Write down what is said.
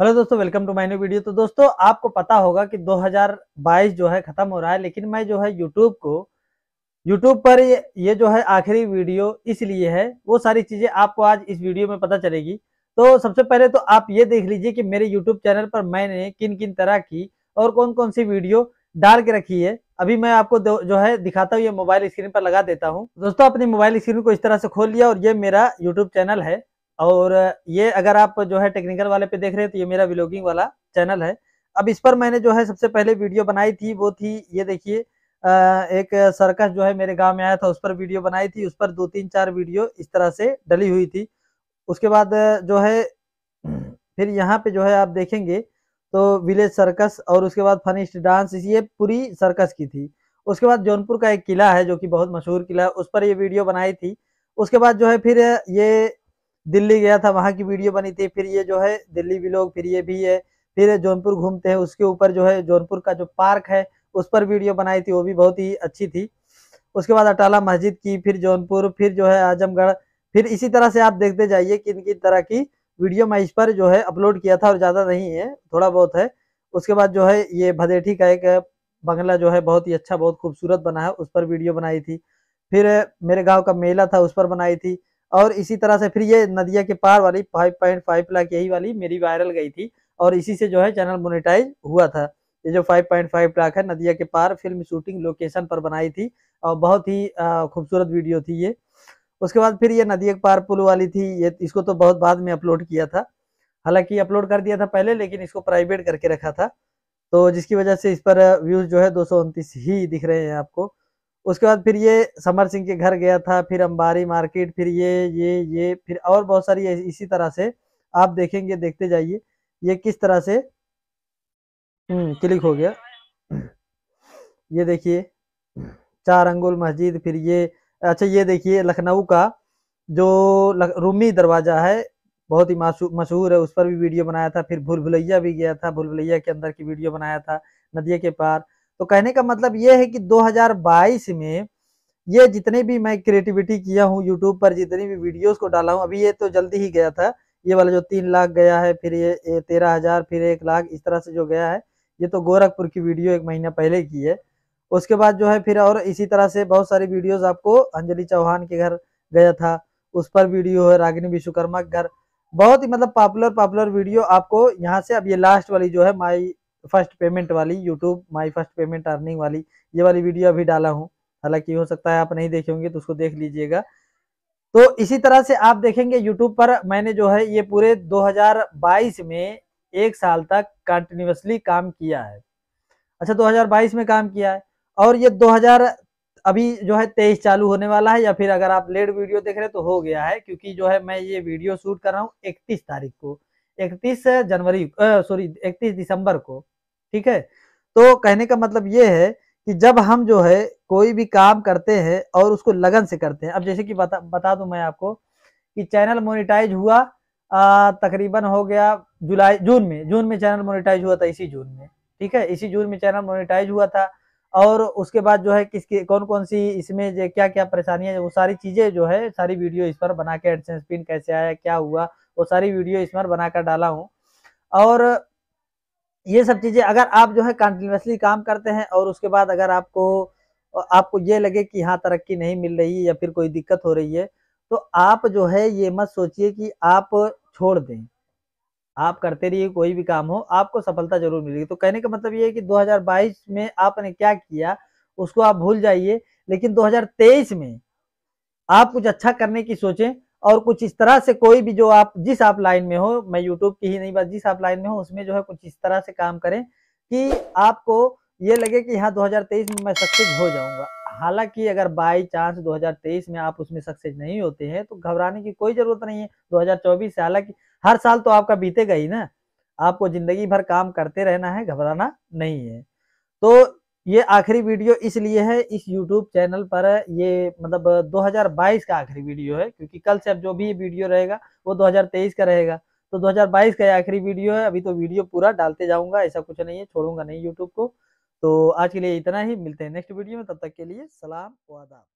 hello दोस्तों welcome to my new video तो दोस्तों आपको पता होगा कि 2022 जो है खत्म हो रहा है लेकिन मैं जो है यूट्यूब को यूट्यूब पर ये, ये जो है आखिरी वीडियो इसलिए है वो सारी चीज़ें आपको आज इस वीडियो में पता चलेगी तो सबसे पहले तो आप ये देख लीजिए कि मेरे यूट्यूब चैनल पर मैंने किन किन तरह की और कौन कौन सी वीडियो डाल के रखी है अभी मैं आपको जो है दिखाता हूँ ये मोबाइल स्क्रीन पर लगा देता हूँ दोस्तों अपनी मोबाइल स्क्रीन को इस तरह से खोल लिया और ये मेरा यूट्यूब चैनल है और ये अगर आप जो है टेक्निकल वाले पे देख रहे हैं तो ये मेरा व्लॉगिंग वाला चैनल है अब इस पर मैंने जो है सबसे पहले वीडियो बनाई थी वो थी ये देखिए एक सर्कस जो है मेरे गांव में आया था उस पर वीडियो बनाई थी उस पर दो तीन चार वीडियो इस तरह से डली हुई थी उसके बाद जो है फिर यहाँ पे जो है आप देखेंगे तो विलेज सर्कस और उसके बाद फनिस्ट डांस ये पूरी सर्कस की थी उसके बाद जौनपुर का एक किला है जो कि बहुत मशहूर किला है उस पर ये वीडियो बनाई थी उसके बाद जो है फिर ये दिल्ली गया था वहाँ की वीडियो बनी थी फिर ये जो है दिल्ली भी लोग फिर ये भी है फिर जौनपुर घूमते हैं उसके ऊपर जो है जौनपुर का जो पार्क है उस पर वीडियो बनाई थी वो भी बहुत ही अच्छी थी उसके बाद अटाला मस्जिद की फिर जौनपुर फिर जो है आजमगढ़ फिर इसी तरह से आप देखते जाइए किन किन तरह की वीडियो मैं इस पर जो है अपलोड किया था और ज़्यादा नहीं है थोड़ा बहुत है उसके बाद जो है ये भदेठी का एक बंगला जो है बहुत ही अच्छा बहुत खूबसूरत बना है उस पर वीडियो बनाई थी फिर मेरे गाँव का मेला था उस पर बनाई थी और इसी तरह से फिर ये नदिया के पार वाली फाइव पॉइंट फाइव लाख यही वाली मेरी वायरल गई थी और इसी से जो है चैनल मोनिटाइज हुआ था ये जो फाइव लाख है नदिया के पार फिल्म शूटिंग लोकेशन पर बनाई थी और बहुत ही खूबसूरत वीडियो थी ये उसके बाद फिर ये नदिया के पार पुल वाली थी ये इसको तो बहुत बाद में अपलोड किया था हालांकि अपलोड कर दिया था पहले लेकिन इसको प्राइवेट करके रखा था तो जिसकी वजह से इस पर व्यूज़ जो है दो ही दिख रहे हैं आपको उसके बाद फिर ये समर सिंह के घर गया था फिर अम्बारी मार्केट फिर ये ये ये फिर और बहुत सारी इसी तरह से आप देखेंगे देखते जाइए ये किस तरह से हम्म, क्लिक हो गया ये देखिए चार अंगुल मस्जिद फिर ये अच्छा ये देखिए लखनऊ का जो रूमी दरवाज़ा है बहुत ही मशहूर है उस पर भी वीडियो बनाया था फिर भूल भुलैया भी गया था भूल भुलैया के अंदर की वीडियो बनाया था नदिया के पार तो कहने का मतलब ये है कि 2022 में ये जितने भी मैं क्रिएटिविटी किया हूँ यूट्यूब पर जितनी भी वीडियोस को डाला हूँ अभी ये तो जल्दी ही गया था ये वाला जो तीन लाख गया है फिर ये तेरह हजार फिर एक लाख इस तरह से जो गया है ये तो गोरखपुर की वीडियो एक महीना पहले की है उसके बाद जो है फिर और इसी तरह से बहुत सारी वीडियोज आपको अंजलि चौहान के घर गया था उस पर वीडियो है रागिनी विश्वकर्मा के घर बहुत ही मतलब पॉपुलर पॉपुलर वीडियो आपको यहाँ से अब ये लास्ट वाली जो है माई फर्स्ट पेमेंट वाली YouTube my first payment earning वाली ये वाली वीडियो अभी डाला हूँ हालांकि हो सकता है आप नहीं देखे होंगे तो उसको देख लीजिएगा तो इसी तरह से आप देखेंगे यूट्यूब पर मैंने जो है ये पूरे 2022 में एक साल तक कंटिन्यूसली काम किया है अच्छा 2022 में काम किया है और ये 2000 अभी जो है तेईस चालू होने वाला है या फिर अगर आप लेट वीडियो देख रहे हैं तो हो गया है क्योंकि जो है मैं ये वीडियो शूट कर रहा हूँ इकतीस तारीख को इकतीस जनवरी सॉरी इकतीस दिसंबर को ठीक है तो कहने का मतलब ये है कि जब हम जो है कोई भी काम करते हैं और उसको लगन से करते हैं अब जैसे कि बता बता दूं मैं आपको कि चैनल मोनिटाइज हुआ तकरीबन हो गया जुलाई जून में जून में चैनल मोनिटाइज हुआ था इसी जून में ठीक है इसी जून में चैनल मोनिटाइज हुआ था और उसके बाद जो है किसकी कौन कौन सी इसमें क्या क्या परेशानियां वो सारी चीज़ें जो है सारी वीडियो इस पर बना के एडसेंस पिन कैसे आया क्या हुआ वो सारी वीडियो इस पर बनाकर डाला हूँ और ये सब चीज़ें अगर आप जो है कंटिन्यूसली काम करते हैं और उसके बाद अगर आपको आपको ये लगे कि हाँ तरक्की नहीं मिल रही है या फिर कोई दिक्कत हो रही है तो आप जो है ये मत सोचिए कि आप छोड़ दें आप करते रहिए कोई भी काम हो आपको सफलता जरूर मिलेगी तो कहने का मतलब ये है कि 2022 में आपने क्या किया उसको आप भूल जाइए लेकिन 2023 में आप कुछ अच्छा करने की सोचें और कुछ इस तरह से कोई भी जो आप जिस आप लाइन में हो मैं यूट्यूब की ही नहीं बात जिस आप लाइन में हो उसमें जो है कुछ इस तरह से काम करें कि आपको ये लगे कि हाँ 2023 में मैं सक्सेस हो जाऊंगा हालांकि अगर बाई चांस 2023 में आप उसमें सक्सेस नहीं होते हैं तो घबराने की कोई ज़रूरत नहीं है 2024 से हालांकि हर साल तो आपका बीतेगा ही ना आपको ज़िंदगी भर काम करते रहना है घबराना नहीं है तो ये आखिरी वीडियो इसलिए है इस YouTube चैनल पर ये मतलब 2022 का आखिरी वीडियो है क्योंकि कल से अब जो भी वीडियो रहेगा वो 2023 का रहेगा तो 2022 का आखिरी वीडियो है अभी तो वीडियो पूरा डालते जाऊंगा ऐसा कुछ नहीं है छोड़ूंगा नहीं यूट्यूब को तो आज के लिए इतना ही मिलते हैं नेक्स्ट वीडियो में तब तक के लिए सलाम वादा